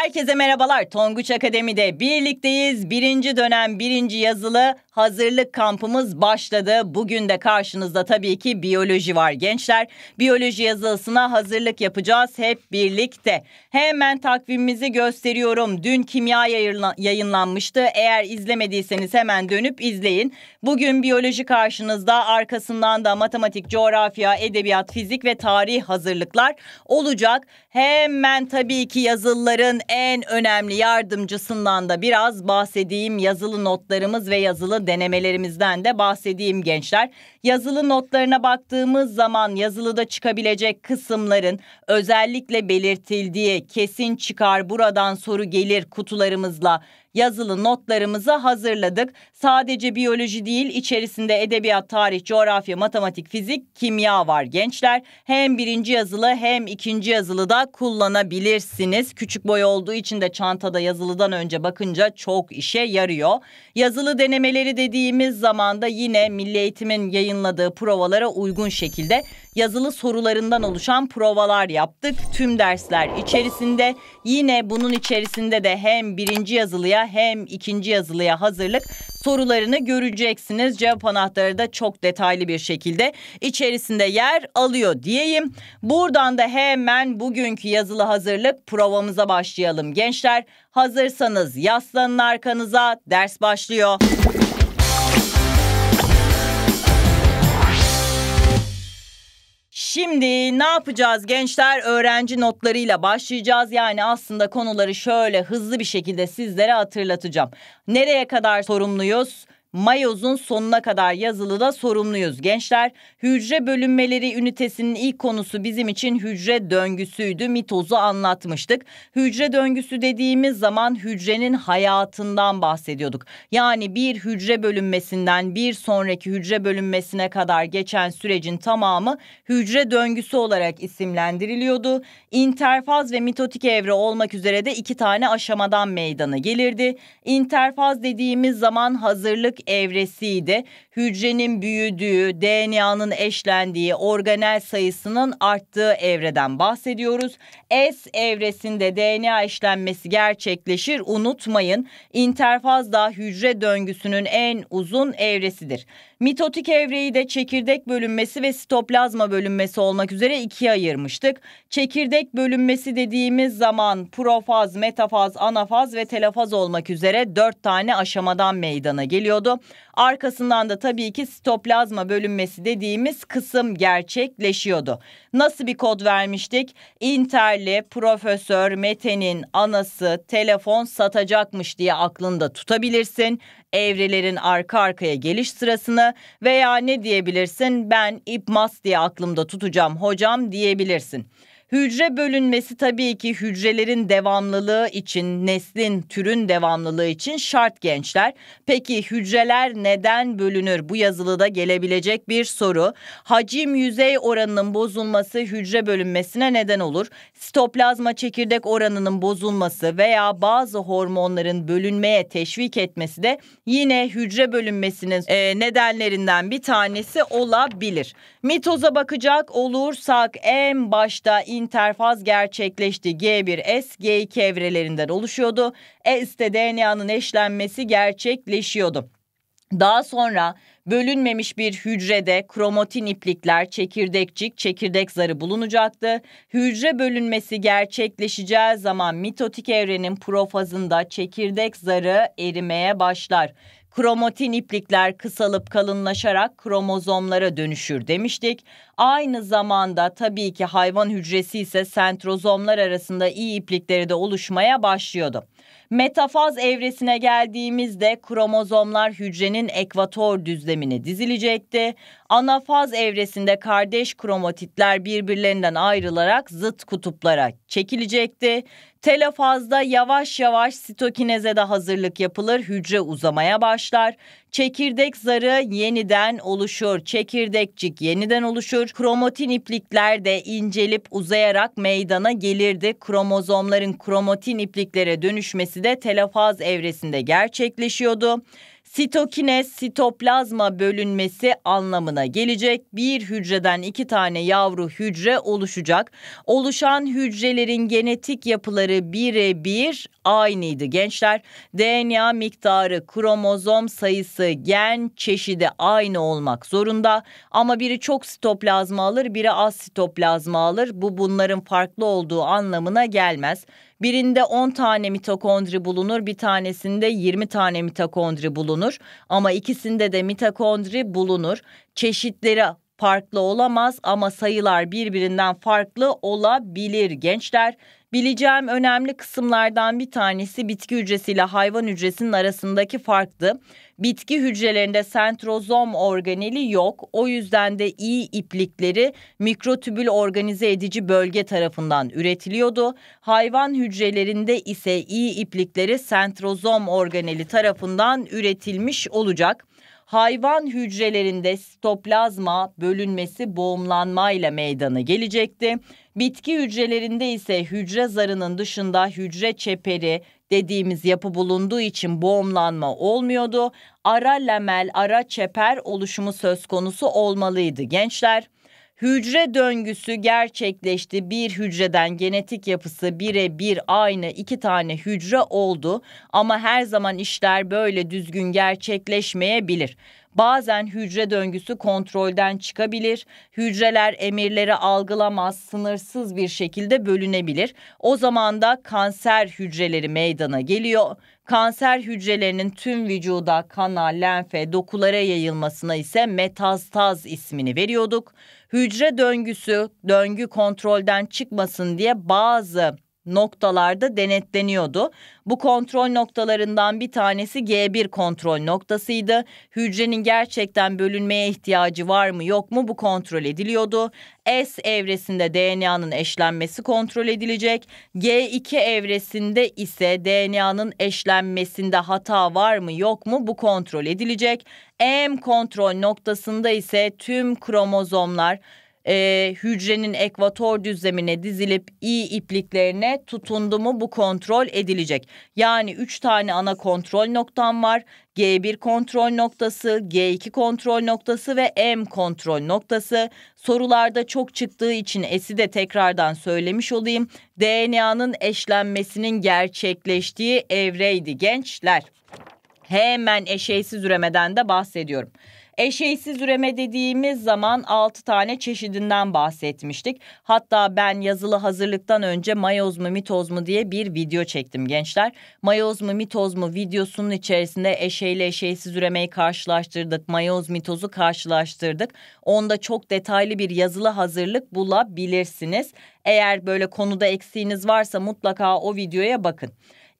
Herkese merhabalar. Tonguç Akademi'de birlikteyiz. Birinci dönem birinci yazılı hazırlık kampımız başladı. Bugün de karşınızda tabii ki biyoloji var gençler. Biyoloji yazısına hazırlık yapacağız hep birlikte. Hemen takvimimizi gösteriyorum. Dün kimya yayınlanmıştı. Eğer izlemediyseniz hemen dönüp izleyin. Bugün biyoloji karşınızda. Arkasından da matematik, coğrafya, edebiyat, fizik ve tarih hazırlıklar olacak. Hemen tabii ki yazılıların en önemli yardımcısından da biraz bahsedeyim. Yazılı notlarımız ve yazılı denemelerimizden de bahsedeyim gençler. Yazılı notlarına baktığımız zaman yazılıda çıkabilecek kısımların özellikle belirtildiği kesin çıkar buradan soru gelir kutularımızla yazılı notlarımızı hazırladık. Sadece biyoloji değil içerisinde edebiyat, tarih, coğrafya, matematik, fizik, kimya var gençler. Hem birinci yazılı hem ikinci yazılı da kullanabilirsiniz. Küçük boy olduğu için de çantada yazılıdan önce bakınca çok işe yarıyor. Yazılı denemeleri dediğimiz zaman da yine Milli Eğitim'in yayınladığı provalara uygun şekilde yazılı sorularından oluşan provalar yaptık. Tüm dersler içerisinde yine bunun içerisinde de hem birinci yazılıya yazılıya hem ikinci yazılıya hazırlık sorularını göreceksiniz. Cevap anahtarı da çok detaylı bir şekilde içerisinde yer alıyor diyeyim. Buradan da hemen bugünkü yazılı hazırlık provamıza başlayalım gençler. Hazırsanız yaslanın arkanıza ders başlıyor. Şimdi ne yapacağız gençler? Öğrenci notlarıyla başlayacağız. Yani aslında konuları şöyle hızlı bir şekilde sizlere hatırlatacağım. Nereye kadar sorumluyuz? Mayoz'un sonuna kadar yazılı da sorumluyuz gençler. Hücre bölünmeleri ünitesinin ilk konusu bizim için hücre döngüsüydü. Mitozu anlatmıştık. Hücre döngüsü dediğimiz zaman hücrenin hayatından bahsediyorduk. Yani bir hücre bölünmesinden bir sonraki hücre bölünmesine kadar geçen sürecin tamamı hücre döngüsü olarak isimlendiriliyordu. İnterfaz ve mitotik evre olmak üzere de iki tane aşamadan meydana gelirdi. İnterfaz dediğimiz zaman hazırlık evresiydi hücrenin büyüdüğü, DNA'nın eşlendiği, organel sayısının arttığı evreden bahsediyoruz. S evresinde DNA eşlenmesi gerçekleşir. Unutmayın, interfaz da hücre döngüsünün en uzun evresidir. Mitotik evreyi de çekirdek bölünmesi ve sitoplazma bölünmesi olmak üzere ikiye ayırmıştık. Çekirdek bölünmesi dediğimiz zaman profaz, metafaz, anafaz ve telafaz olmak üzere dört tane aşamadan meydana geliyordu. Arkasından da tabii tabii ki sitoplazma bölünmesi dediğimiz kısım gerçekleşiyordu. Nasıl bir kod vermiştik? Interli Profesör Mete'nin anası telefon satacakmış diye aklında tutabilirsin. Evrelerin arka arkaya geliş sırasını veya ne diyebilirsin? Ben ipmas diye aklımda tutacağım hocam diyebilirsin. Hücre bölünmesi tabii ki hücrelerin devamlılığı için, neslin, türün devamlılığı için şart gençler. Peki hücreler neden bölünür? Bu yazılıda gelebilecek bir soru. Hacim yüzey oranının bozulması hücre bölünmesine neden olur. Sitoplazma çekirdek oranının bozulması veya bazı hormonların bölünmeye teşvik etmesi de yine hücre bölünmesinin e, nedenlerinden bir tanesi olabilir. Mitoza bakacak olursak en başta interfaz gerçekleşti. G1S G2 evrelerinden oluşuyordu. E-iste DNA'nın eşlenmesi gerçekleşiyordu. Daha sonra bölünmemiş bir hücrede kromatin iplikler, çekirdekcik, çekirdek zarı bulunacaktı. Hücre bölünmesi gerçekleşeceği zaman mitotik evrenin profazında çekirdek zarı erimeye başlar. Kromatin iplikler kısalıp kalınlaşarak kromozomlara dönüşür demiştik. Aynı zamanda tabii ki hayvan hücresi ise sentrozomlar arasında iyi iplikleri de oluşmaya başlıyordu. Metafaz evresine geldiğimizde kromozomlar hücrenin ekvator düzlemine dizilecekti. Anafaz evresinde kardeş kromatitler birbirlerinden ayrılarak zıt kutuplara çekilecekti. Telofazda yavaş yavaş sitokineze de hazırlık yapılır, hücre uzamaya başlar. Çekirdek zarı yeniden oluşur. Çekirdekcik yeniden oluşur. Kromatin iplikler de incelip uzayarak meydana gelirdi. Kromozomların kromatin ipliklere dönüşmesi de telafaz evresinde gerçekleşiyordu. Sitokines, sitoplazma bölünmesi anlamına gelecek. Bir hücreden iki tane yavru hücre oluşacak. Oluşan hücrelerin genetik yapıları birebir aynıydı gençler. DNA miktarı, kromozom sayısı, gen çeşidi aynı olmak zorunda ama biri çok sitoplazma alır, biri az sitoplazma alır. Bu bunların farklı olduğu anlamına gelmez. Birinde 10 tane mitokondri bulunur, bir tanesinde 20 tane mitokondri bulunur ama ikisinde de mitokondri bulunur. Çeşitleri farklı olamaz ama sayılar birbirinden farklı olabilir gençler. Bileceğim önemli kısımlardan bir tanesi bitki hücresiyle hayvan hücresinin arasındaki farktı. Bitki hücrelerinde sentrozom organeli yok. O yüzden de iyi iplikleri mikrotübül organize edici bölge tarafından üretiliyordu. Hayvan hücrelerinde ise iyi iplikleri sentrozom organeli tarafından üretilmiş olacak hayvan hücrelerinde sitoplazma bölünmesi boğumlanmayla meydana gelecekti. Bitki hücrelerinde ise hücre zarının dışında hücre çeperi dediğimiz yapı bulunduğu için boğumlanma olmuyordu. Ara lamel, ara çeper oluşumu söz konusu olmalıydı gençler hücre döngüsü gerçekleşti. Bir hücreden genetik yapısı bire bir aynı iki tane hücre oldu ama her zaman işler böyle düzgün gerçekleşmeyebilir. Bazen hücre döngüsü kontrolden çıkabilir. Hücreler emirleri algılamaz, sınırsız bir şekilde bölünebilir. O zaman da kanser hücreleri meydana geliyor. Kanser hücrelerinin tüm vücuda, kana, lenfe, dokulara yayılmasına ise metastaz ismini veriyorduk hücre döngüsü döngü kontrolden çıkmasın diye bazı noktalarda denetleniyordu. Bu kontrol noktalarından bir tanesi G1 kontrol noktasıydı. Hücrenin gerçekten bölünmeye ihtiyacı var mı yok mu bu kontrol ediliyordu. S evresinde DNA'nın eşlenmesi kontrol edilecek. G2 evresinde ise DNA'nın eşlenmesinde hata var mı yok mu bu kontrol edilecek. M kontrol noktasında ise tüm kromozomlar e, hücrenin ekvator düzlemine dizilip iyi ipliklerine tutundu mu bu kontrol edilecek. Yani 3 tane ana kontrol noktam var. G1 kontrol noktası, G2 kontrol noktası ve M kontrol noktası. Sorularda çok çıktığı için esi de tekrardan söylemiş olayım. DNA'nın eşlenmesinin gerçekleştiği evreydi gençler. Hemen eşeysiz üremeden de bahsediyorum. Eşeğsiz üreme dediğimiz zaman 6 tane çeşidinden bahsetmiştik. Hatta ben yazılı hazırlıktan önce mayoz mu mitoz mu diye bir video çektim gençler. Mayoz mu mitoz mu videosunun içerisinde eşeğiyle eşeğsiz üremeyi karşılaştırdık. Mayoz mitozu karşılaştırdık. Onda çok detaylı bir yazılı hazırlık bulabilirsiniz. Eğer böyle konuda eksiğiniz varsa mutlaka o videoya bakın.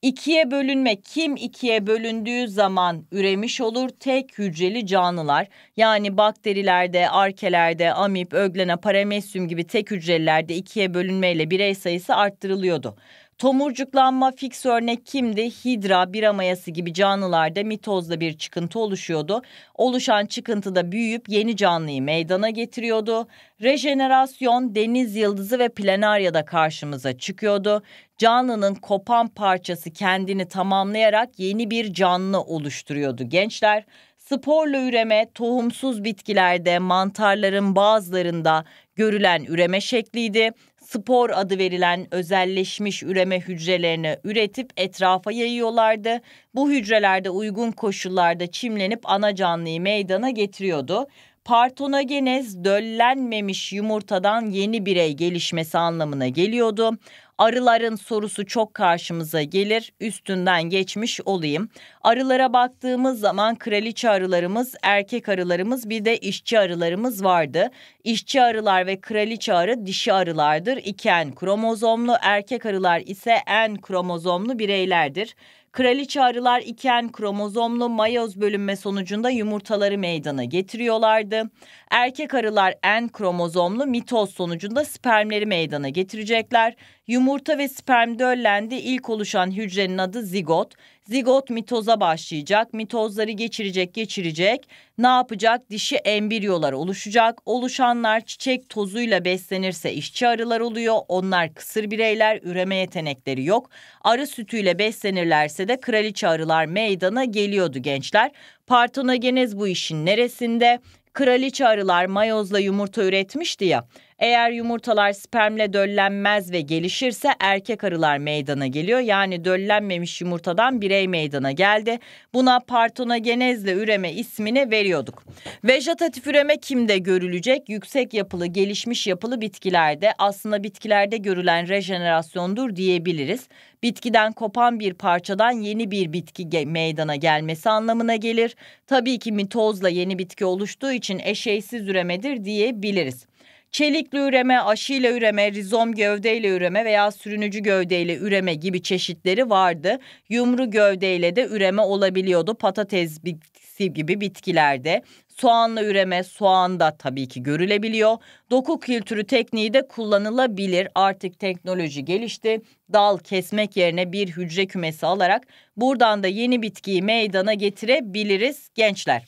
İkiye bölünme kim ikiye bölündüğü zaman üremiş olur tek hücreli canlılar yani bakterilerde, arkelerde, amip, öglena, paramesyum gibi tek hücrelerde ikiye bölünmeyle birey sayısı arttırılıyordu. Tomurcuklanma fix örnek kimdi? Hidra, bir amayası gibi canlılarda mitozda bir çıkıntı oluşuyordu. Oluşan çıkıntı da büyüyüp yeni canlıyı meydana getiriyordu. Rejenerasyon deniz yıldızı ve planaryada karşımıza çıkıyordu. Canlının kopan parçası kendini tamamlayarak yeni bir canlı oluşturuyordu gençler. Sporlu üreme tohumsuz bitkilerde, mantarların bazılarında görülen üreme şekliydi spor adı verilen özelleşmiş üreme hücrelerini üretip etrafa yayıyorlardı. Bu hücrelerde uygun koşullarda çimlenip ana canlıyı meydana getiriyordu. Partonogenez döllenmemiş yumurtadan yeni birey gelişmesi anlamına geliyordu. Arıların sorusu çok karşımıza gelir. Üstünden geçmiş olayım. Arılara baktığımız zaman kraliçe arılarımız, erkek arılarımız bir de işçi arılarımız vardı. İşçi arılar ve kraliçe arı dişi arılardır. İken kromozomlu erkek arılar ise en kromozomlu bireylerdir. Kraliçe arılar iken kromozomlu mayoz bölünme sonucunda yumurtaları meydana getiriyorlardı. Erkek arılar en kromozomlu mitoz sonucunda spermleri meydana getirecekler. Yumurta ve sperm döllendi ilk oluşan hücrenin adı zigot zigot mitoza başlayacak. Mitozları geçirecek, geçirecek. Ne yapacak? Dişi embriyolar oluşacak. Oluşanlar çiçek tozuyla beslenirse işçi arılar oluyor. Onlar kısır bireyler, üreme yetenekleri yok. Arı sütüyle beslenirlerse de kraliçe arılar meydana geliyordu gençler. Partenogenez bu işin neresinde? Kraliçe arılar mayozla yumurta üretmişti ya. Eğer yumurtalar spermle döllenmez ve gelişirse erkek arılar meydana geliyor. Yani döllenmemiş yumurtadan birey meydana geldi. Buna partonogenezle üreme ismini veriyorduk. Vejetatif üreme kimde görülecek? Yüksek yapılı, gelişmiş yapılı bitkilerde. Aslında bitkilerde görülen rejenerasyondur diyebiliriz. Bitkiden kopan bir parçadan yeni bir bitki meydana gelmesi anlamına gelir. Tabii ki mitozla yeni bitki oluştuğu için eşeysiz üremedir diyebiliriz. Çelikli üreme, aşıyla üreme, rizom gövdeyle üreme veya sürünücü gövdeyle üreme gibi çeşitleri vardı. Yumru gövdeyle de üreme olabiliyordu patates bitkisi gibi bitkilerde. Soğanla üreme soğan da tabii ki görülebiliyor. Doku kültürü tekniği de kullanılabilir. Artık teknoloji gelişti. Dal kesmek yerine bir hücre kümesi alarak buradan da yeni bitkiyi meydana getirebiliriz gençler.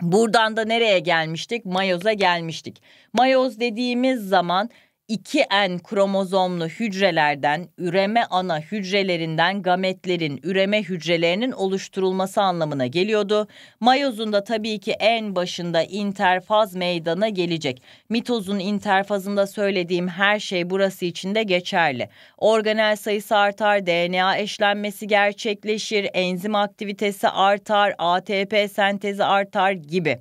Buradan da nereye gelmiştik? Mayoz'a gelmiştik. Mayoz dediğimiz zaman 2N kromozomlu hücrelerden üreme ana hücrelerinden gametlerin üreme hücrelerinin oluşturulması anlamına geliyordu. Mayozun da tabii ki en başında interfaz meydana gelecek. Mitozun interfazında söylediğim her şey burası için de geçerli. Organel sayısı artar, DNA eşlenmesi gerçekleşir, enzim aktivitesi artar, ATP sentezi artar gibi.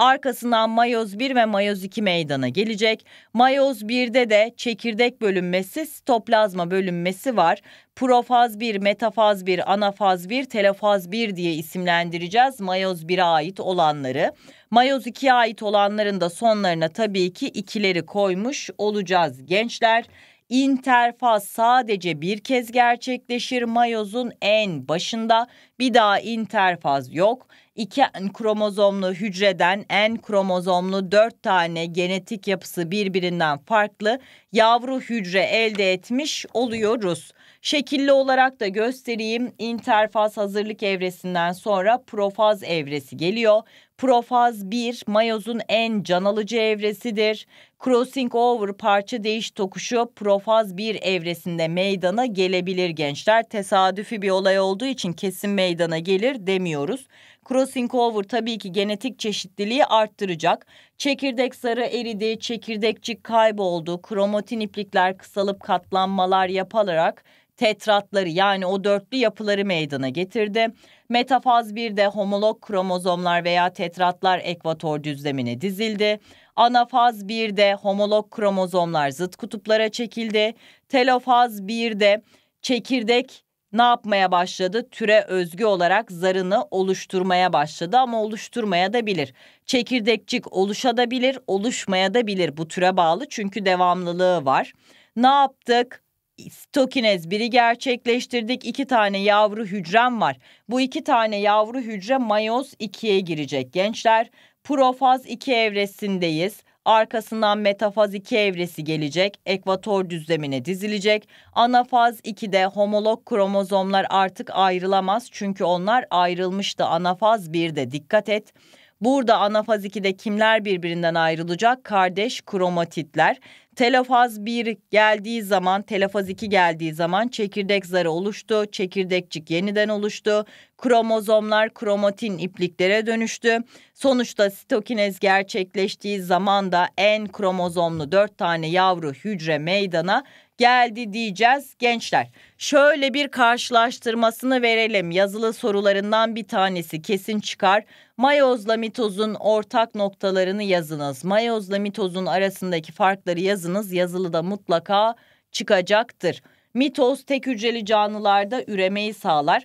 Arkasından mayoz 1 ve mayoz 2 meydana gelecek. Mayoz 1'de de çekirdek bölünmesi, sitoplazma bölünmesi var. Profaz 1, metafaz 1, anafaz 1, telofaz 1 diye isimlendireceğiz mayoz 1'e ait olanları. Mayoz 2'ye ait olanların da sonlarına tabii ki ikileri koymuş olacağız gençler. İnterfaz sadece bir kez gerçekleşir mayozun en başında. Bir daha interfaz yok iki kromozomlu hücreden en kromozomlu dört tane genetik yapısı birbirinden farklı yavru hücre elde etmiş oluyoruz. Şekilli olarak da göstereyim. İnterfaz hazırlık evresinden sonra profaz evresi geliyor. Profaz 1 mayozun en can alıcı evresidir. Crossing over parça değiş tokuşu Profaz 1 evresinde meydana gelebilir gençler. Tesadüfi bir olay olduğu için kesin meydana gelir demiyoruz. Crossing over tabii ki genetik çeşitliliği arttıracak. Çekirdek sarı eridi, çekirdekçik kayboldu, kromatin iplikler kısalıp katlanmalar yapılarak tetratları yani o dörtlü yapıları meydana getirdi. Metafaz 1'de homolog kromozomlar veya tetratlar ekvator düzlemine dizildi. Anafaz 1'de homolog kromozomlar zıt kutuplara çekildi. Telofaz 1'de çekirdek ne yapmaya başladı? Türe özgü olarak zarını oluşturmaya başladı ama oluşturmaya da bilir. Çekirdekçik oluşabilir, oluşmaya da bilir. Bu türe bağlı çünkü devamlılığı var. Ne yaptık? stokinez biri gerçekleştirdik. İki tane yavru hücrem var. Bu iki tane yavru hücre mayoz 2'ye girecek gençler. Profaz 2 evresindeyiz. Arkasından metafaz 2 evresi gelecek, ekvator düzlemine dizilecek. Anafaz 2'de homolog kromozomlar artık ayrılamaz çünkü onlar ayrılmıştı. Anafaz 1'de dikkat et. Burada anafaz 2'de kimler birbirinden ayrılacak? Kardeş kromatitler. Telofaz 1 geldiği zaman, telofaz 2 geldiği zaman çekirdek zarı oluştu, çekirdekçik yeniden oluştu. Kromozomlar kromatin ipliklere dönüştü. Sonuçta sitokinez gerçekleştiği zaman da en kromozomlu 4 tane yavru hücre meydana geldi diyeceğiz gençler. Şöyle bir karşılaştırmasını verelim. Yazılı sorularından bir tanesi kesin çıkar. Mayozla mitozun ortak noktalarını yazınız. Mayozla mitozun arasındaki farkları yazınız. Yazılıda mutlaka çıkacaktır. Mitoz tek hücreli canlılarda üremeyi sağlar.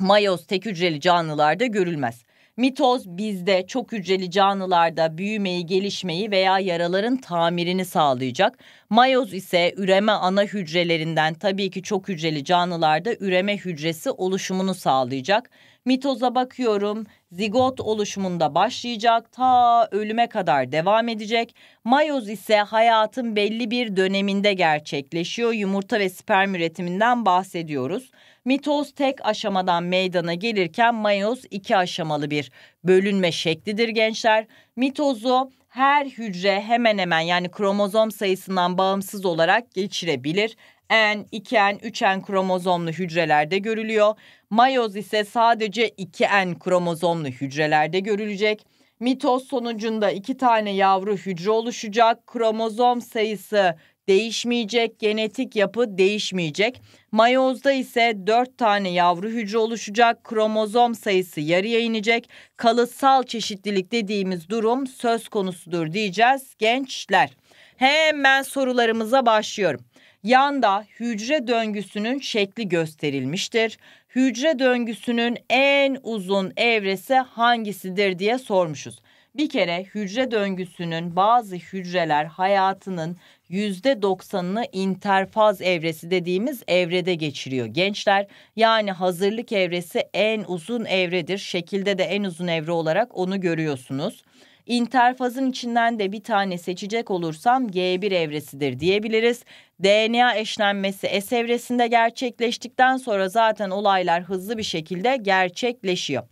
Mayoz tek hücreli canlılarda görülmez. Mitoz bizde çok hücreli canlılarda büyümeyi, gelişmeyi veya yaraların tamirini sağlayacak. Mayoz ise üreme ana hücrelerinden tabii ki çok hücreli canlılarda üreme hücresi oluşumunu sağlayacak. Mitoza bakıyorum. Zigot oluşumunda başlayacak, ta ölüme kadar devam edecek. Mayoz ise hayatın belli bir döneminde gerçekleşiyor. Yumurta ve sperm üretiminden bahsediyoruz. Mitoz tek aşamadan meydana gelirken mayoz iki aşamalı bir bölünme şeklidir gençler. Mitozu her hücre hemen hemen yani kromozom sayısından bağımsız olarak geçirebilir. N, 2N, 3N kromozomlu hücrelerde görülüyor. Mayoz ise sadece 2N kromozomlu hücrelerde görülecek. Mitoz sonucunda iki tane yavru hücre oluşacak. Kromozom sayısı değişmeyecek, genetik yapı değişmeyecek. Mayozda ise 4 tane yavru hücre oluşacak, kromozom sayısı yarıya inecek. Kalıtsal çeşitlilik dediğimiz durum söz konusudur diyeceğiz gençler. Hemen sorularımıza başlıyorum. Yanda hücre döngüsünün şekli gösterilmiştir. Hücre döngüsünün en uzun evresi hangisidir diye sormuşuz. Bir kere hücre döngüsünün bazı hücreler hayatının %90'ını interfaz evresi dediğimiz evrede geçiriyor gençler. Yani hazırlık evresi en uzun evredir. Şekilde de en uzun evre olarak onu görüyorsunuz. İnterfazın içinden de bir tane seçecek olursam G1 evresidir diyebiliriz. DNA eşlenmesi S evresinde gerçekleştikten sonra zaten olaylar hızlı bir şekilde gerçekleşiyor.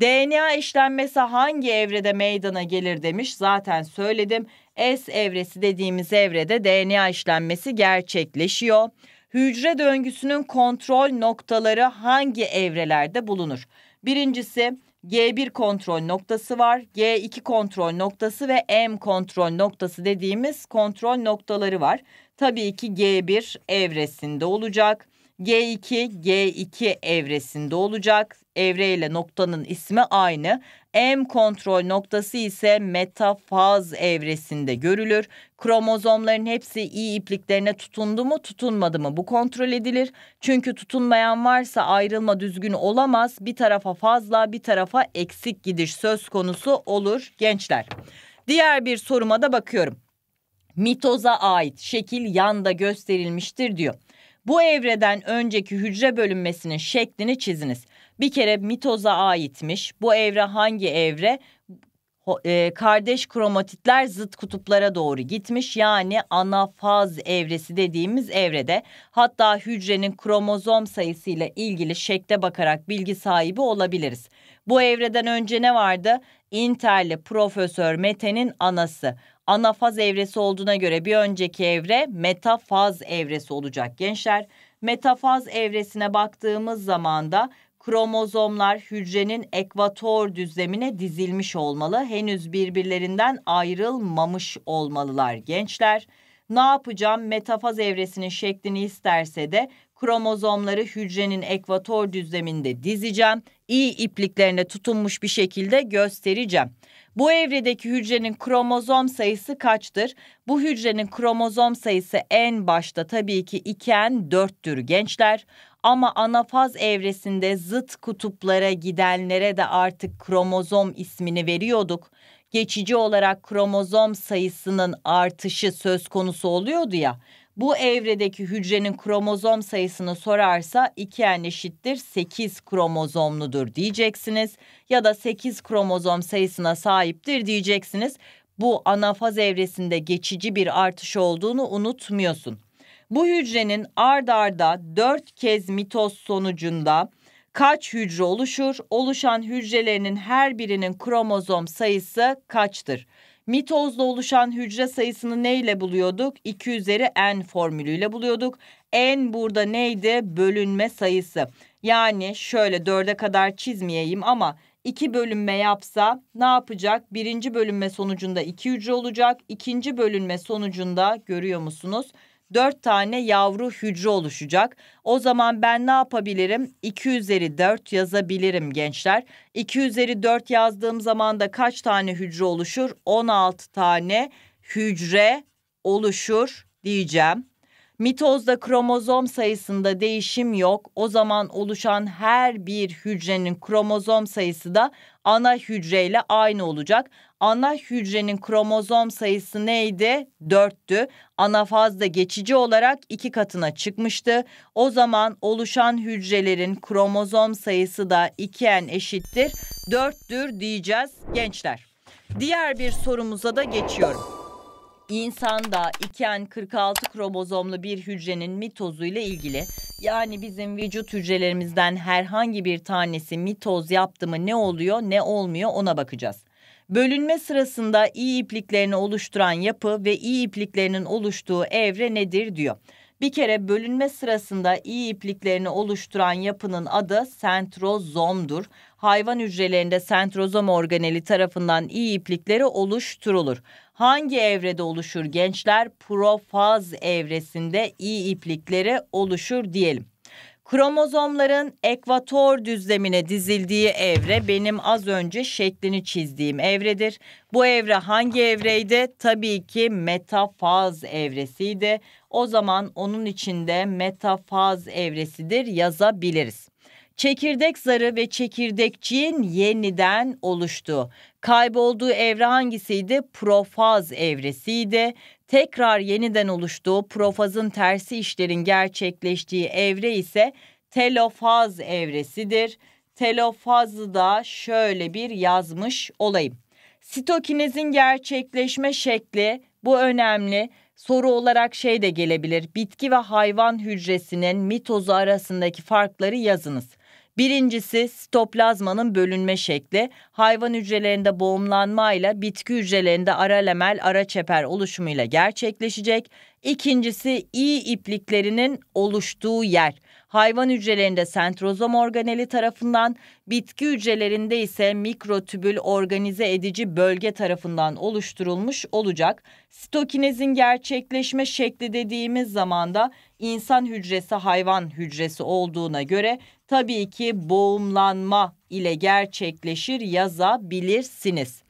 DNA eşlenmesi hangi evrede meydana gelir demiş zaten söyledim. S evresi dediğimiz evrede DNA işlenmesi gerçekleşiyor. Hücre döngüsünün kontrol noktaları hangi evrelerde bulunur? Birincisi G1 kontrol noktası var, G2 kontrol noktası ve M kontrol noktası dediğimiz kontrol noktaları var. Tabii ki G1 evresinde olacak. G2, G2 evresinde olacak. Evre ile noktanın ismi aynı. M kontrol noktası ise metafaz evresinde görülür. Kromozomların hepsi iyi ipliklerine tutundu mu tutunmadı mı bu kontrol edilir. Çünkü tutunmayan varsa ayrılma düzgün olamaz. Bir tarafa fazla bir tarafa eksik gidiş söz konusu olur gençler. Diğer bir soruma da bakıyorum. Mitoza ait şekil yanda gösterilmiştir diyor. Bu evreden önceki hücre bölünmesinin şeklini çiziniz bir kere mitoza aitmiş. Bu evre hangi evre? E, kardeş kromatitler zıt kutuplara doğru gitmiş. Yani ana faz evresi dediğimiz evrede hatta hücrenin kromozom sayısıyla ilgili şekle bakarak bilgi sahibi olabiliriz. Bu evreden önce ne vardı? Interli Profesör Mete'nin anası. Ana faz evresi olduğuna göre bir önceki evre metafaz evresi olacak gençler. Metafaz evresine baktığımız zaman da Kromozomlar hücrenin ekvator düzlemine dizilmiş olmalı. Henüz birbirlerinden ayrılmamış olmalılar gençler. Ne yapacağım? Metafaz evresinin şeklini isterse de kromozomları hücrenin ekvator düzleminde dizeceğim. İyi ipliklerine tutunmuş bir şekilde göstereceğim. Bu evredeki hücrenin kromozom sayısı kaçtır? Bu hücrenin kromozom sayısı en başta tabii ki iken n 4'tür gençler. Ama anafaz evresinde zıt kutuplara gidenlere de artık kromozom ismini veriyorduk. Geçici olarak kromozom sayısının artışı söz konusu oluyordu ya. Bu evredeki hücrenin kromozom sayısını sorarsa 2n eşittir 8 kromozomludur diyeceksiniz ya da 8 kromozom sayısına sahiptir diyeceksiniz. Bu anafaz evresinde geçici bir artış olduğunu unutmuyorsun. Bu hücrenin ard arda 4 kez mitoz sonucunda kaç hücre oluşur? Oluşan hücrelerinin her birinin kromozom sayısı kaçtır? Mitozda oluşan hücre sayısını ne ile buluyorduk? 2 üzeri n formülüyle buluyorduk. n burada neydi? Bölünme sayısı. Yani şöyle 4'e kadar çizmeyeyim ama 2 bölünme yapsa ne yapacak? Birinci bölünme sonucunda 2 hücre olacak. İkinci bölünme sonucunda görüyor musunuz? 4 tane yavru hücre oluşacak. O zaman ben ne yapabilirim? 2 üzeri 4 yazabilirim gençler. 2 üzeri 4 yazdığım zaman da kaç tane hücre oluşur? 16 tane hücre oluşur diyeceğim. Mitozda kromozom sayısında değişim yok. O zaman oluşan her bir hücrenin kromozom sayısı da ana hücreyle aynı olacak ana hücrenin kromozom sayısı neydi? 4'tü. Anafaz da geçici olarak iki katına çıkmıştı. O zaman oluşan hücrelerin kromozom sayısı da 2n eşittir 4'tür diyeceğiz gençler. Diğer bir sorumuza da geçiyorum. İnsanda 2N46 kromozomlu bir hücrenin mitozu ile ilgili yani bizim vücut hücrelerimizden herhangi bir tanesi mitoz yaptı mı ne oluyor ne olmuyor ona bakacağız. Bölünme sırasında iyi ipliklerini oluşturan yapı ve iyi ipliklerinin oluştuğu evre nedir diyor. Bir kere bölünme sırasında iyi ipliklerini oluşturan yapının adı sentrozomdur. Hayvan hücrelerinde sentrozom organeli tarafından iyi iplikleri oluşturulur. Hangi evrede oluşur gençler? Profaz evresinde iyi iplikleri oluşur diyelim. Kromozomların ekvator düzlemine dizildiği evre benim az önce şeklini çizdiğim evredir. Bu evre hangi evreydi? Tabii ki metafaz evresiydi. O zaman onun içinde metafaz evresidir yazabiliriz. Çekirdek zarı ve çekirdekçiğin yeniden oluştu. Kaybolduğu evre hangisiydi? Profaz evresiydi tekrar yeniden oluştuğu profazın tersi işlerin gerçekleştiği evre ise telofaz evresidir. Telofazı da şöyle bir yazmış olayım. Sitokinezin gerçekleşme şekli bu önemli. Soru olarak şey de gelebilir. Bitki ve hayvan hücresinin mitozu arasındaki farkları yazınız. Birincisi sitoplazmanın bölünme şekli. Hayvan hücrelerinde boğumlanmayla bitki hücrelerinde ara lemel ara çeper oluşumuyla gerçekleşecek. İkincisi iyi ipliklerinin oluştuğu yer. Hayvan hücrelerinde sentrozom organeli tarafından, bitki hücrelerinde ise mikrotübül organize edici bölge tarafından oluşturulmuş olacak. Sitokinezin gerçekleşme şekli dediğimiz zaman da insan hücresi hayvan hücresi olduğuna göre tabii ki boğumlanma ile gerçekleşir yazabilirsiniz.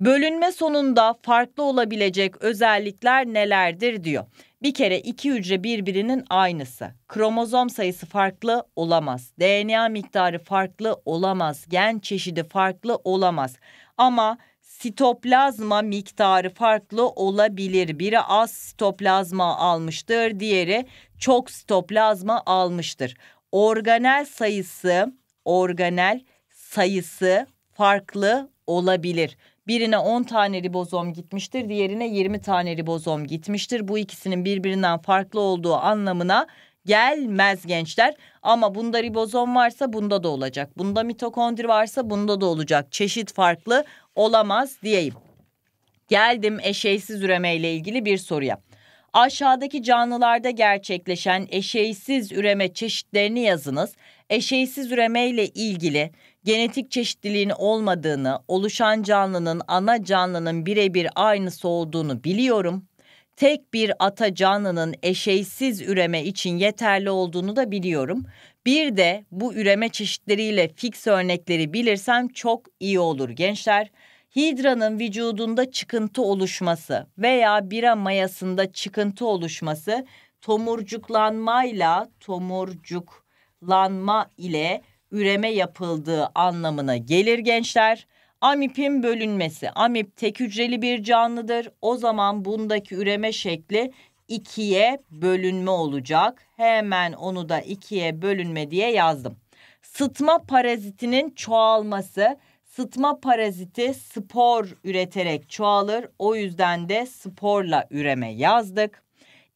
Bölünme sonunda farklı olabilecek özellikler nelerdir diyor. Bir kere iki hücre birbirinin aynısı. Kromozom sayısı farklı olamaz. DNA miktarı farklı olamaz. Gen çeşidi farklı olamaz ama sitoplazma miktarı farklı olabilir. Biri az sitoplazma almıştır, diğeri çok sitoplazma almıştır. Organel sayısı, organel sayısı farklı olabilir. Birine 10 tane ribozom gitmiştir, diğerine 20 tane ribozom gitmiştir. Bu ikisinin birbirinden farklı olduğu anlamına gelmez gençler. Ama bunda ribozom varsa bunda da olacak. Bunda mitokondri varsa bunda da olacak. Çeşit farklı olamaz diyeyim. Geldim eşeysiz üreme ile ilgili bir soruya. Aşağıdaki canlılarda gerçekleşen eşeysiz üreme çeşitlerini yazınız. Eşeysiz üreme ile ilgili genetik çeşitliliğin olmadığını, oluşan canlının ana canlının birebir aynısı olduğunu biliyorum tek bir ata canlının eşeysiz üreme için yeterli olduğunu da biliyorum. Bir de bu üreme çeşitleriyle fix örnekleri bilirsem çok iyi olur gençler. Hidranın vücudunda çıkıntı oluşması veya bira mayasında çıkıntı oluşması tomurcuklanmayla tomurcuklanma ile üreme yapıldığı anlamına gelir gençler. Amip'in bölünmesi. Amip tek hücreli bir canlıdır. O zaman bundaki üreme şekli ikiye bölünme olacak. Hemen onu da ikiye bölünme diye yazdım. Sıtma parazitinin çoğalması. Sıtma paraziti spor üreterek çoğalır. O yüzden de sporla üreme yazdık.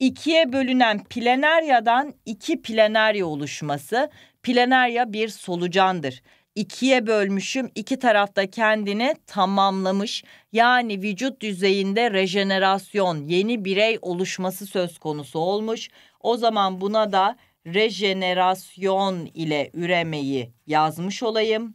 İkiye bölünen planeryadan iki planerya oluşması. Planerya bir solucandır ikiye bölmüşüm. İki tarafta kendini tamamlamış. Yani vücut düzeyinde rejenerasyon, yeni birey oluşması söz konusu olmuş. O zaman buna da rejenerasyon ile üremeyi yazmış olayım.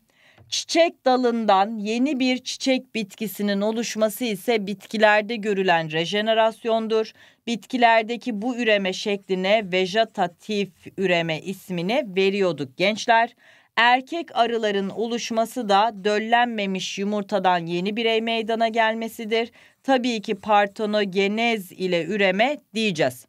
Çiçek dalından yeni bir çiçek bitkisinin oluşması ise bitkilerde görülen rejenerasyondur. Bitkilerdeki bu üreme şekline vejetatif üreme ismini veriyorduk gençler erkek arıların oluşması da döllenmemiş yumurtadan yeni birey meydana gelmesidir. Tabii ki partenogenez ile üreme diyeceğiz.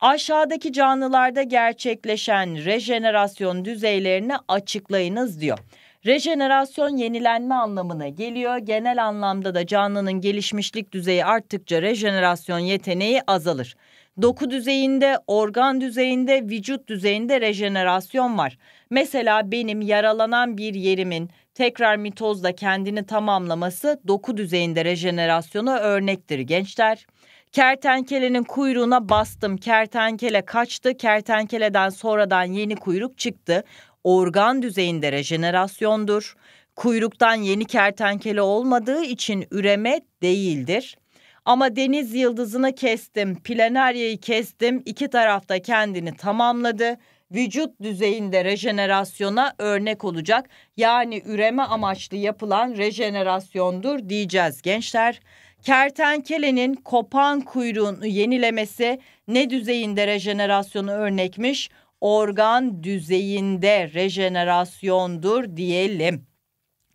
Aşağıdaki canlılarda gerçekleşen rejenerasyon düzeylerini açıklayınız diyor. Rejenerasyon yenilenme anlamına geliyor. Genel anlamda da canlının gelişmişlik düzeyi arttıkça rejenerasyon yeteneği azalır. Doku düzeyinde, organ düzeyinde, vücut düzeyinde rejenerasyon var. Mesela benim yaralanan bir yerimin tekrar mitozla kendini tamamlaması doku düzeyinde rejenerasyona örnektir gençler. Kertenkelenin kuyruğuna bastım. Kertenkele kaçtı. Kertenkeleden sonradan yeni kuyruk çıktı. Organ düzeyinde rejenerasyondur. Kuyruktan yeni kertenkele olmadığı için üreme değildir. Ama deniz yıldızını kestim, planeryayı kestim, iki tarafta kendini tamamladı. Vücut düzeyinde rejenerasyona örnek olacak. Yani üreme amaçlı yapılan rejenerasyondur diyeceğiz gençler. Kertenkelenin kopan kuyruğunu yenilemesi ne düzeyinde rejenerasyonu örnekmiş? Organ düzeyinde rejenerasyondur diyelim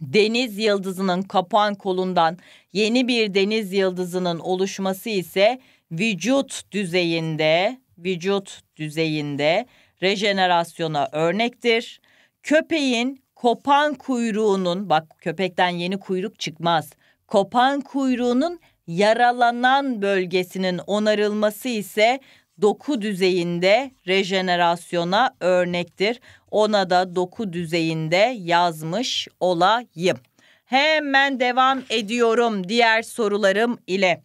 deniz yıldızının kapan kolundan yeni bir deniz yıldızının oluşması ise vücut düzeyinde vücut düzeyinde rejenerasyona örnektir. Köpeğin kopan kuyruğunun bak köpekten yeni kuyruk çıkmaz. Kopan kuyruğunun yaralanan bölgesinin onarılması ise doku düzeyinde rejenerasyona örnektir ona da doku düzeyinde yazmış olayım. Hemen devam ediyorum diğer sorularım ile.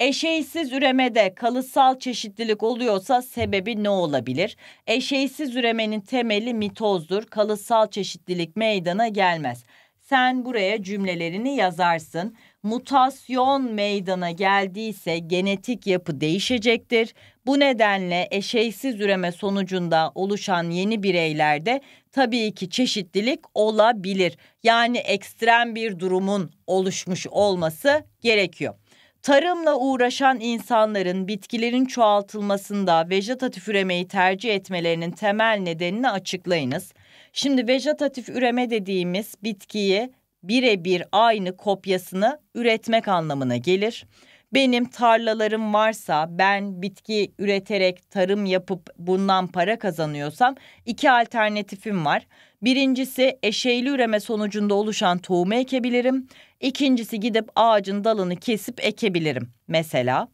Eşeğsiz üremede kalıtsal çeşitlilik oluyorsa sebebi ne olabilir? Eşeğsiz üremenin temeli mitozdur. Kalıtsal çeşitlilik meydana gelmez. Sen buraya cümlelerini yazarsın. Mutasyon meydana geldiyse genetik yapı değişecektir. Bu nedenle eşeysiz üreme sonucunda oluşan yeni bireylerde tabii ki çeşitlilik olabilir. Yani ekstrem bir durumun oluşmuş olması gerekiyor. Tarımla uğraşan insanların bitkilerin çoğaltılmasında vejetatif üremeyi tercih etmelerinin temel nedenini açıklayınız. Şimdi vejetatif üreme dediğimiz bitkiyi birebir aynı kopyasını üretmek anlamına gelir. Benim tarlalarım varsa ben bitki üreterek tarım yapıp bundan para kazanıyorsam iki alternatifim var. Birincisi eşeğli üreme sonucunda oluşan tohumu ekebilirim. İkincisi gidip ağacın dalını kesip ekebilirim mesela.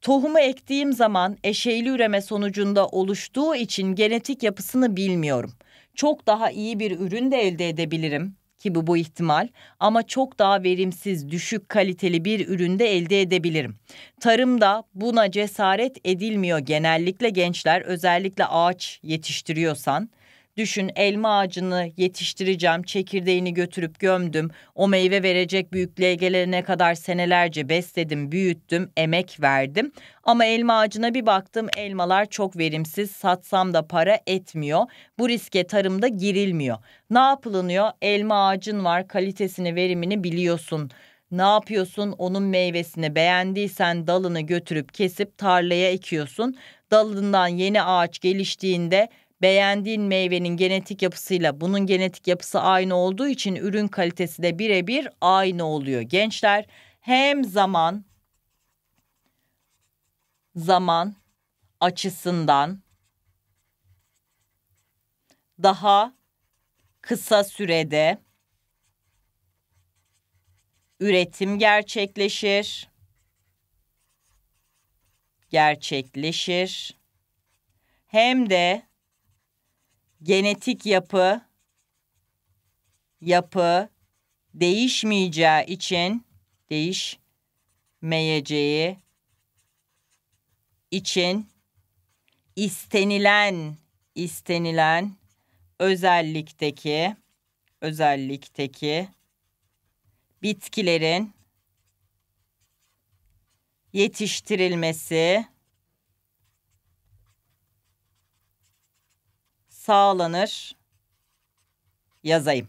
Tohumu ektiğim zaman eşeğli üreme sonucunda oluştuğu için genetik yapısını bilmiyorum. Çok daha iyi bir ürün de elde edebilirim ki bu, bu ihtimal ama çok daha verimsiz, düşük kaliteli bir üründe elde edebilirim. Tarımda buna cesaret edilmiyor genellikle gençler özellikle ağaç yetiştiriyorsan Düşün elma ağacını yetiştireceğim, çekirdeğini götürüp gömdüm. O meyve verecek büyüklüğe gelene kadar senelerce besledim, büyüttüm, emek verdim. Ama elma ağacına bir baktım elmalar çok verimsiz, satsam da para etmiyor. Bu riske tarımda girilmiyor. Ne yapılınıyor? Elma ağacın var, kalitesini, verimini biliyorsun. Ne yapıyorsun? Onun meyvesini beğendiysen dalını götürüp kesip tarlaya ekiyorsun. Dalından yeni ağaç geliştiğinde beğendiğin meyvenin genetik yapısıyla bunun genetik yapısı aynı olduğu için ürün kalitesi de birebir aynı oluyor. Gençler hem zaman zaman açısından daha kısa sürede üretim gerçekleşir. Gerçekleşir. Hem de genetik yapı yapı değişmeyeceği için değişmeyeceği için istenilen istenilen özellikteki özellikteki bitkilerin yetiştirilmesi sağlanır yazayım.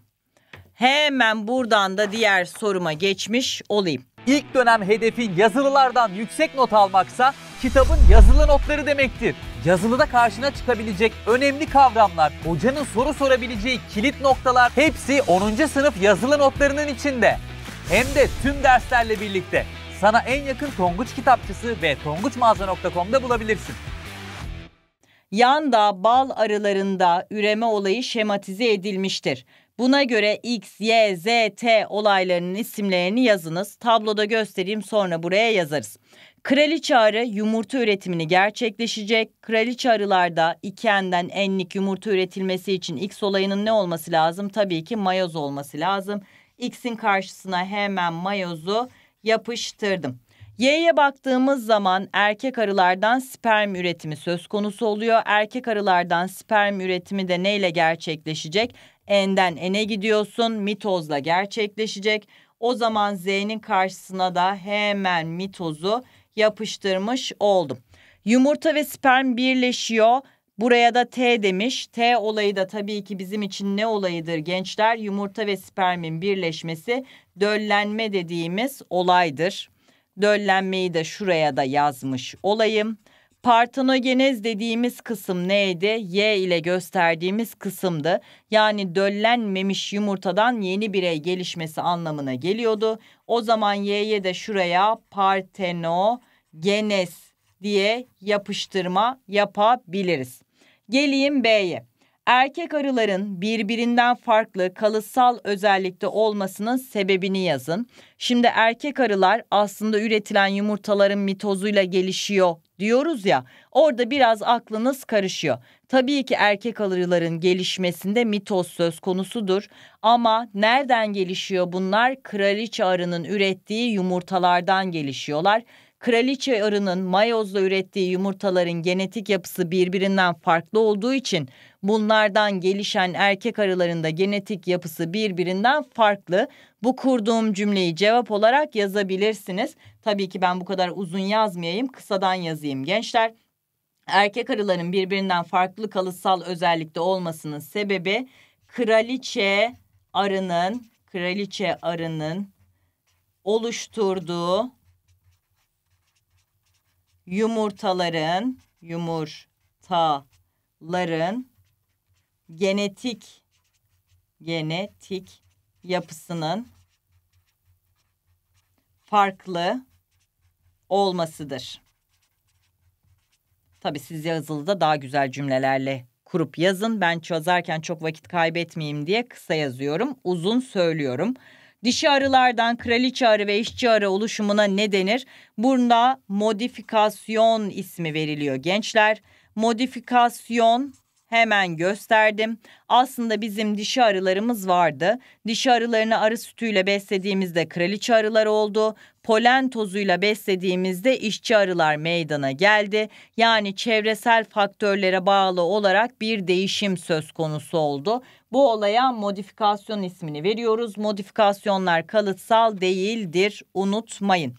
Hemen buradan da diğer soruma geçmiş olayım. İlk dönem hedefin yazılılardan yüksek not almaksa kitabın yazılı notları demektir. Yazılıda karşına çıkabilecek önemli kavramlar, hocanın soru sorabileceği kilit noktalar hepsi 10. sınıf yazılı notlarının içinde. Hem de tüm derslerle birlikte. Sana en yakın Tonguç kitapçısı ve tonguçmağaza.com'da bulabilirsin. Yanda bal arılarında üreme olayı şematize edilmiştir. Buna göre X, Y, Z, T olaylarının isimlerini yazınız. Tabloda göstereyim sonra buraya yazarız. Kraliçe arı yumurta üretimini gerçekleşecek. Kraliçe arılarda ikenden enlik yumurta üretilmesi için X olayının ne olması lazım? Tabii ki mayoz olması lazım. X'in karşısına hemen mayozu yapıştırdım. Y'ye baktığımız zaman erkek arılardan sperm üretimi söz konusu oluyor. Erkek arılardan sperm üretimi de neyle gerçekleşecek? N'den N'e gidiyorsun mitozla gerçekleşecek. O zaman Z'nin karşısına da hemen mitozu yapıştırmış oldum. Yumurta ve sperm birleşiyor. Buraya da T demiş. T olayı da tabii ki bizim için ne olayıdır gençler? Yumurta ve spermin birleşmesi döllenme dediğimiz olaydır. Döllenmeyi de şuraya da yazmış olayım. Partenogenez dediğimiz kısım neydi? Y ile gösterdiğimiz kısımdı. Yani döllenmemiş yumurtadan yeni birey gelişmesi anlamına geliyordu. O zaman Y'ye de şuraya partenogenez diye yapıştırma yapabiliriz. Geleyim B'ye. Erkek arıların birbirinden farklı kalıtsal özellikte olmasının sebebini yazın. Şimdi erkek arılar aslında üretilen yumurtaların mitozuyla gelişiyor diyoruz ya. Orada biraz aklınız karışıyor. Tabii ki erkek arıların gelişmesinde mitoz söz konusudur ama nereden gelişiyor bunlar? Kraliçe arının ürettiği yumurtalardan gelişiyorlar. Kraliçe arının mayozla ürettiği yumurtaların genetik yapısı birbirinden farklı olduğu için Bunlardan gelişen erkek arılarında genetik yapısı birbirinden farklı. Bu kurduğum cümleyi cevap olarak yazabilirsiniz. Tabii ki ben bu kadar uzun yazmayayım, kısadan yazayım gençler. Erkek arıların birbirinden farklı kalıtsal özellikte olmasının sebebi kraliçe arının, kraliçe arının oluşturduğu yumurtaların, yumurtaların genetik genetik yapısının farklı olmasıdır. Tabii siz yazılı da daha güzel cümlelerle kurup yazın. Ben çözerken çok vakit kaybetmeyeyim diye kısa yazıyorum, uzun söylüyorum. Dişi arılardan kraliçe arı ve işçi arı oluşumuna ne denir? Burada modifikasyon ismi veriliyor gençler. Modifikasyon hemen gösterdim. Aslında bizim dişi arılarımız vardı. Dişi arılarını arı sütüyle beslediğimizde kraliçe arılar oldu. Polen tozuyla beslediğimizde işçi arılar meydana geldi. Yani çevresel faktörlere bağlı olarak bir değişim söz konusu oldu. Bu olaya modifikasyon ismini veriyoruz. Modifikasyonlar kalıtsal değildir unutmayın.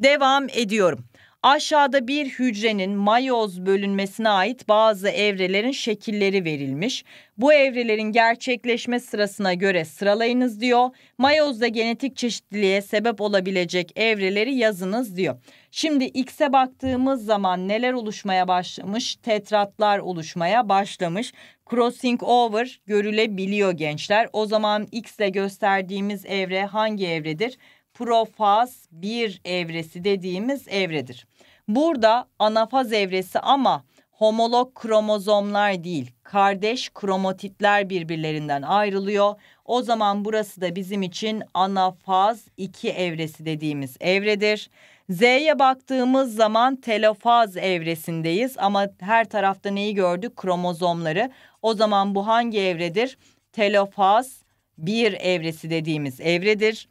Devam ediyorum. Aşağıda bir hücrenin mayoz bölünmesine ait bazı evrelerin şekilleri verilmiş. Bu evrelerin gerçekleşme sırasına göre sıralayınız diyor. Mayozda genetik çeşitliliğe sebep olabilecek evreleri yazınız diyor. Şimdi X'e baktığımız zaman neler oluşmaya başlamış? Tetratlar oluşmaya başlamış. Crossing over görülebiliyor gençler. O zaman X'le gösterdiğimiz evre hangi evredir? Profaz 1 evresi dediğimiz evredir. Burada anafaz evresi ama homolog kromozomlar değil, kardeş kromatitler birbirlerinden ayrılıyor. O zaman burası da bizim için anafaz 2 evresi dediğimiz evredir. Z'ye baktığımız zaman telofaz evresindeyiz ama her tarafta neyi gördük? Kromozomları. O zaman bu hangi evredir? Telofaz 1 evresi dediğimiz evredir.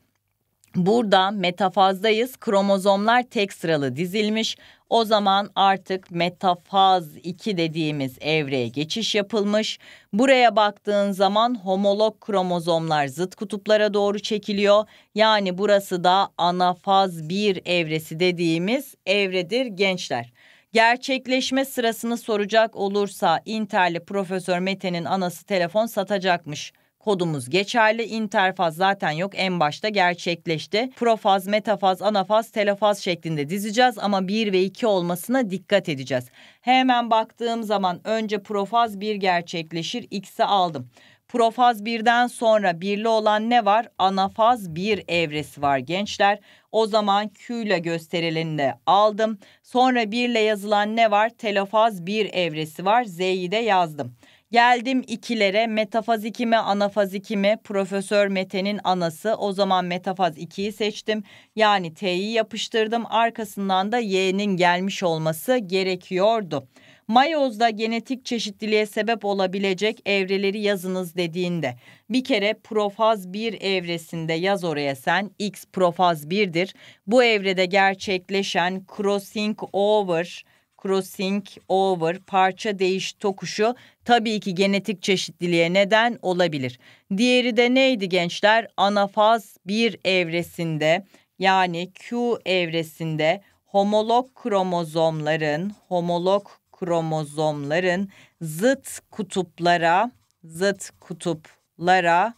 Burada metafazdayız. Kromozomlar tek sıralı dizilmiş. O zaman artık metafaz 2 dediğimiz evreye geçiş yapılmış. Buraya baktığın zaman homolog kromozomlar zıt kutuplara doğru çekiliyor. Yani burası da anafaz 1 evresi dediğimiz evredir gençler. Gerçekleşme sırasını soracak olursa Interli Profesör Mete'nin anası telefon satacakmış kodumuz geçerli. Interfaz zaten yok en başta gerçekleşti. Profaz, metafaz, anafaz, telofaz şeklinde dizeceğiz ama 1 ve 2 olmasına dikkat edeceğiz. Hemen baktığım zaman önce profaz 1 gerçekleşir. X'i aldım. Profaz 1'den sonra birli olan ne var? Anafaz 1 evresi var gençler. O zaman Q ile gösterileni de aldım. Sonra 1 ile yazılan ne var? Telofaz 1 evresi var. Z'yi de yazdım. Geldim ikilere metafaz 2 mi anafaz 2 mi Profesör Mete'nin anası o zaman metafaz 2'yi seçtim. Yani T'yi yapıştırdım arkasından da Y'nin gelmiş olması gerekiyordu. Mayoz'da genetik çeşitliliğe sebep olabilecek evreleri yazınız dediğinde bir kere profaz 1 evresinde yaz oraya sen X profaz 1'dir. Bu evrede gerçekleşen crossing over crossing, over, parça değiş tokuşu tabii ki genetik çeşitliliğe neden olabilir. Diğeri de neydi gençler? Anafaz 1 evresinde yani Q evresinde homolog kromozomların homolog kromozomların zıt kutuplara zıt kutuplara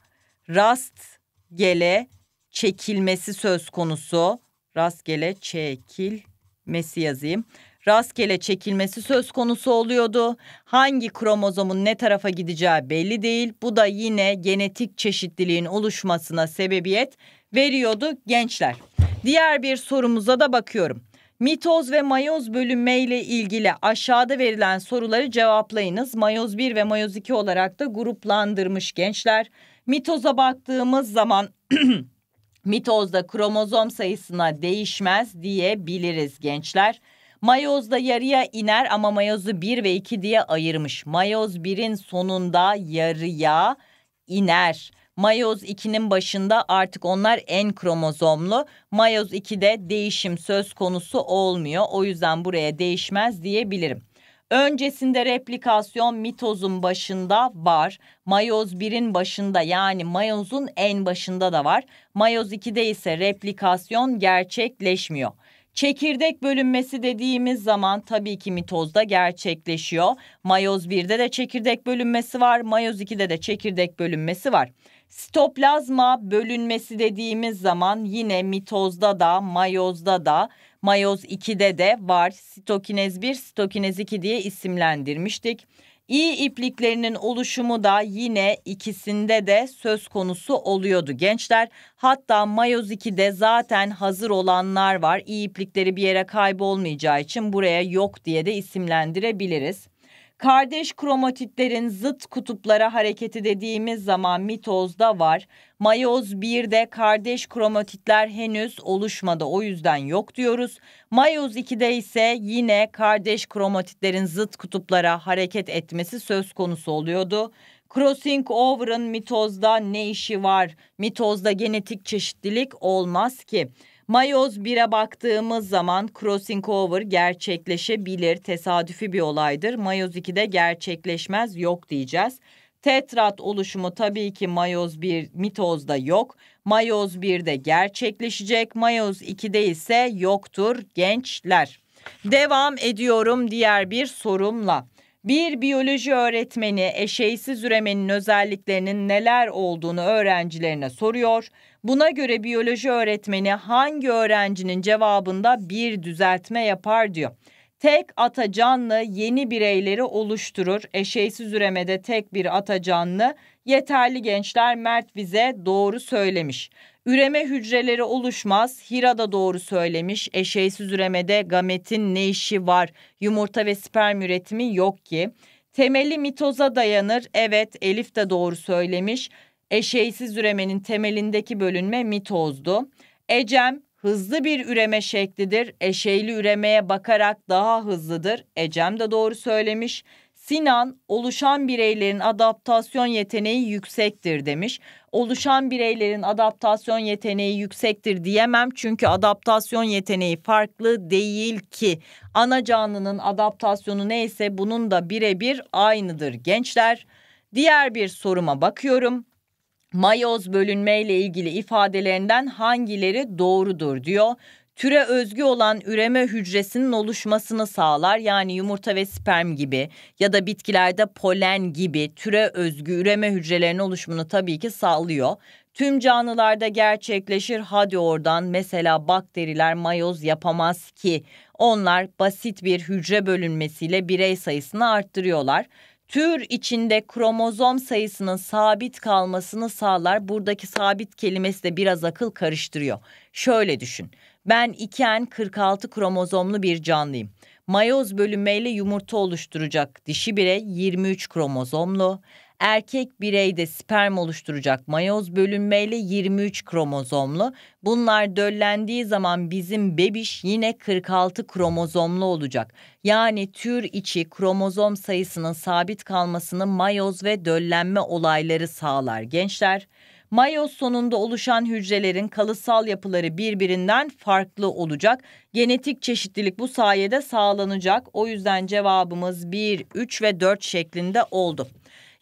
rast gele çekilmesi söz konusu. Rastgele çekilmesi yazayım rastgele çekilmesi söz konusu oluyordu. Hangi kromozomun ne tarafa gideceği belli değil. Bu da yine genetik çeşitliliğin oluşmasına sebebiyet veriyordu gençler. Diğer bir sorumuza da bakıyorum. Mitoz ve mayoz bölünme ile ilgili aşağıda verilen soruları cevaplayınız. Mayoz 1 ve mayoz 2 olarak da gruplandırmış gençler. Mitoza baktığımız zaman mitozda kromozom sayısına değişmez diyebiliriz gençler. Mayoz'da yarıya iner ama Mayoz'u 1 ve 2 diye ayırmış. Mayoz 1'in sonunda yarıya iner. Mayoz 2'nin başında artık onlar en kromozomlu. Mayoz 2'de değişim söz konusu olmuyor. O yüzden buraya değişmez diyebilirim. Öncesinde replikasyon mitozun başında var. Mayoz 1'in başında yani mayozun en başında da var. Mayoz 2'de ise replikasyon gerçekleşmiyor. Çekirdek bölünmesi dediğimiz zaman tabii ki mitozda gerçekleşiyor. Mayoz 1'de de çekirdek bölünmesi var, mayoz 2'de de çekirdek bölünmesi var. Sitoplazma bölünmesi dediğimiz zaman yine mitozda da, mayozda da, mayoz 2'de de var. Sitokinez 1, sitokinez 2 diye isimlendirmiştik. İyi ipliklerinin oluşumu da yine ikisinde de söz konusu oluyordu gençler. Hatta mayoz 2'de zaten hazır olanlar var. İyi iplikleri bir yere kaybolmayacağı için buraya yok diye de isimlendirebiliriz. Kardeş kromatitlerin zıt kutuplara hareketi dediğimiz zaman mitozda var. Mayoz 1'de kardeş kromatitler henüz oluşmadı o yüzden yok diyoruz. Mayoz 2'de ise yine kardeş kromatitlerin zıt kutuplara hareket etmesi söz konusu oluyordu. Crossing over'ın mitozda ne işi var? Mitozda genetik çeşitlilik olmaz ki. Mayoz 1'e baktığımız zaman crossing over gerçekleşebilir. Tesadüfi bir olaydır. Mayoz 2'de gerçekleşmez yok diyeceğiz. Tetrat oluşumu tabii ki mayoz 1 mitozda yok. Mayoz 1'de gerçekleşecek. Mayoz 2'de ise yoktur gençler. Devam ediyorum diğer bir sorumla. Bir biyoloji öğretmeni eşeğsiz üremenin özelliklerinin neler olduğunu öğrencilerine soruyor. Buna göre biyoloji öğretmeni hangi öğrencinin cevabında bir düzeltme yapar diyor. Tek ata canlı yeni bireyleri oluşturur. Eşeğsiz üremede tek bir ata canlı yeterli gençler Mert Vize doğru söylemiş. Üreme hücreleri oluşmaz. Hira da doğru söylemiş. Eşeysiz üremede gametin ne işi var? Yumurta ve sperm üretimi yok ki. Temeli mitoza dayanır. Evet Elif de doğru söylemiş. Eşeysiz üremenin temelindeki bölünme mitozdu. Ecem hızlı bir üreme şeklidir. Eşeyli üremeye bakarak daha hızlıdır. Ecem de doğru söylemiş. Sinan oluşan bireylerin adaptasyon yeteneği yüksektir demiş. Oluşan bireylerin adaptasyon yeteneği yüksektir diyemem çünkü adaptasyon yeteneği farklı değil ki. Ana canlının adaptasyonu neyse bunun da birebir aynıdır gençler. Diğer bir soruma bakıyorum. Mayoz bölünmeyle ilgili ifadelerinden hangileri doğrudur diyor türe özgü olan üreme hücresinin oluşmasını sağlar. Yani yumurta ve sperm gibi ya da bitkilerde polen gibi türe özgü üreme hücrelerinin oluşumunu tabii ki sağlıyor. Tüm canlılarda gerçekleşir hadi oradan mesela bakteriler mayoz yapamaz ki. Onlar basit bir hücre bölünmesiyle birey sayısını arttırıyorlar. Tür içinde kromozom sayısının sabit kalmasını sağlar. Buradaki sabit kelimesi de biraz akıl karıştırıyor. Şöyle düşün. Ben iken 46 kromozomlu bir canlıyım. Mayoz bölünmeyle yumurta oluşturacak dişi birey 23 kromozomlu. Erkek bireyde sperm oluşturacak mayoz bölünmeyle 23 kromozomlu. Bunlar döllendiği zaman bizim bebiş yine 46 kromozomlu olacak. Yani tür içi kromozom sayısının sabit kalmasını mayoz ve döllenme olayları sağlar gençler. Mayoz sonunda oluşan hücrelerin kalıtsal yapıları birbirinden farklı olacak. Genetik çeşitlilik bu sayede sağlanacak. O yüzden cevabımız 1, 3 ve 4 şeklinde oldu.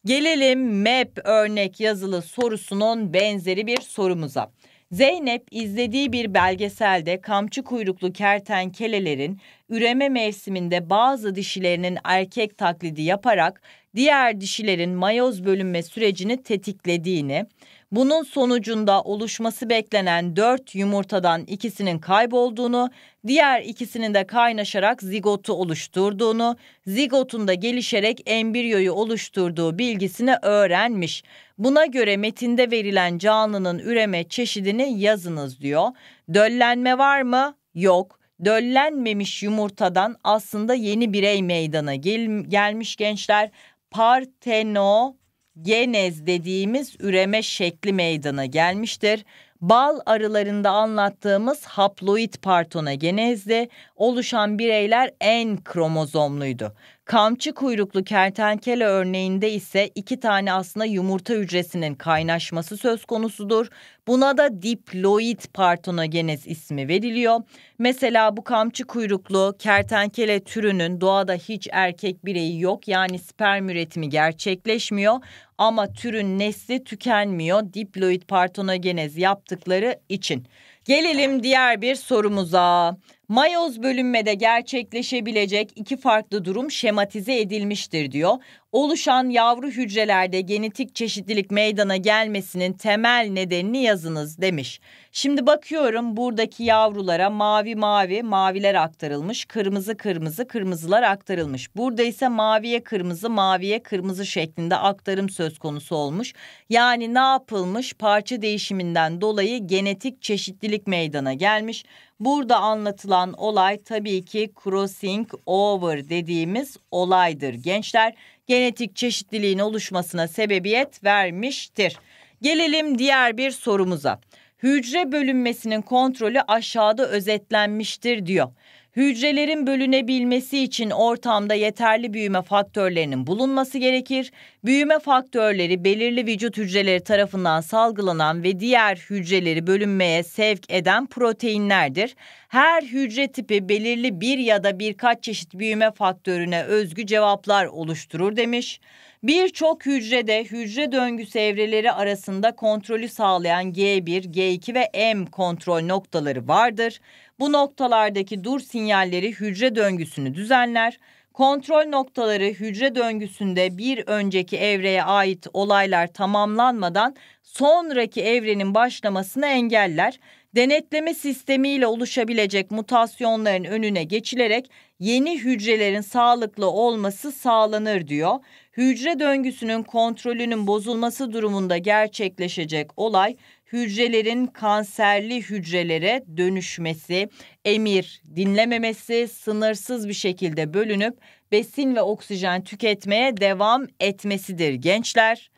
Gelelim MEP örnek yazılı sorusunun benzeri bir sorumuza. Zeynep izlediği bir belgeselde kamçı kuyruklu kertenkelelerin üreme mevsiminde bazı dişilerinin erkek taklidi yaparak diğer dişilerin mayoz bölünme sürecini tetiklediğini, bunun sonucunda oluşması beklenen 4 yumurtadan ikisinin kaybolduğunu, diğer ikisinin de kaynaşarak zigotu oluşturduğunu, zigotun da gelişerek embriyoyu oluşturduğu bilgisini öğrenmiş. Buna göre metinde verilen canlının üreme çeşidini yazınız diyor. Döllenme var mı? Yok döllenmemiş yumurtadan aslında yeni birey meydana gel gelmiş gençler. Parteno genez dediğimiz üreme şekli meydana gelmiştir. Bal arılarında anlattığımız haploid partona genezde oluşan bireyler en kromozomluydu. Kamçı kuyruklu kertenkele örneğinde ise iki tane aslında yumurta hücresinin kaynaşması söz konusudur. Buna da diploid partonogenez ismi veriliyor. Mesela bu kamçı kuyruklu kertenkele türünün doğada hiç erkek bireyi yok yani sperm üretimi gerçekleşmiyor ama türün nesli tükenmiyor diploid partonogenez yaptıkları için. Gelelim diğer bir sorumuza. Mayoz bölünmede gerçekleşebilecek iki farklı durum şematize edilmiştir diyor. Oluşan yavru hücrelerde genetik çeşitlilik meydana gelmesinin temel nedenini yazınız demiş. Şimdi bakıyorum buradaki yavrulara mavi mavi maviler aktarılmış, kırmızı kırmızı kırmızılar aktarılmış. Burada ise maviye kırmızı maviye kırmızı şeklinde aktarım söz konusu olmuş. Yani ne yapılmış? Parça değişiminden dolayı genetik çeşitlilik meydana gelmiş. Burada anlatılan olay tabii ki crossing over dediğimiz olaydır. Gençler genetik çeşitliliğin oluşmasına sebebiyet vermiştir. Gelelim diğer bir sorumuza. Hücre bölünmesinin kontrolü aşağıda özetlenmiştir diyor. Hücrelerin bölünebilmesi için ortamda yeterli büyüme faktörlerinin bulunması gerekir. Büyüme faktörleri belirli vücut hücreleri tarafından salgılanan ve diğer hücreleri bölünmeye sevk eden proteinlerdir. Her hücre tipi belirli bir ya da birkaç çeşit büyüme faktörüne özgü cevaplar oluşturur demiş. Birçok hücrede hücre döngüsü evreleri arasında kontrolü sağlayan G1, G2 ve M kontrol noktaları vardır. Bu noktalardaki dur sinyalleri hücre döngüsünü düzenler. Kontrol noktaları hücre döngüsünde bir önceki evreye ait olaylar tamamlanmadan sonraki evrenin başlamasını engeller. Denetleme sistemiyle oluşabilecek mutasyonların önüne geçilerek yeni hücrelerin sağlıklı olması sağlanır diyor. Hücre döngüsünün kontrolünün bozulması durumunda gerçekleşecek olay hücrelerin kanserli hücrelere dönüşmesi, emir dinlememesi, sınırsız bir şekilde bölünüp besin ve oksijen tüketmeye devam etmesidir gençler.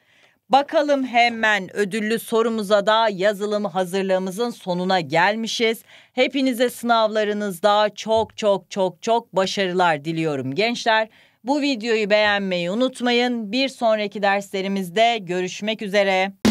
Bakalım hemen ödüllü sorumuza da yazılım hazırlığımızın sonuna gelmişiz. Hepinize sınavlarınızda çok çok çok çok başarılar diliyorum gençler. Bu videoyu beğenmeyi unutmayın. Bir sonraki derslerimizde görüşmek üzere.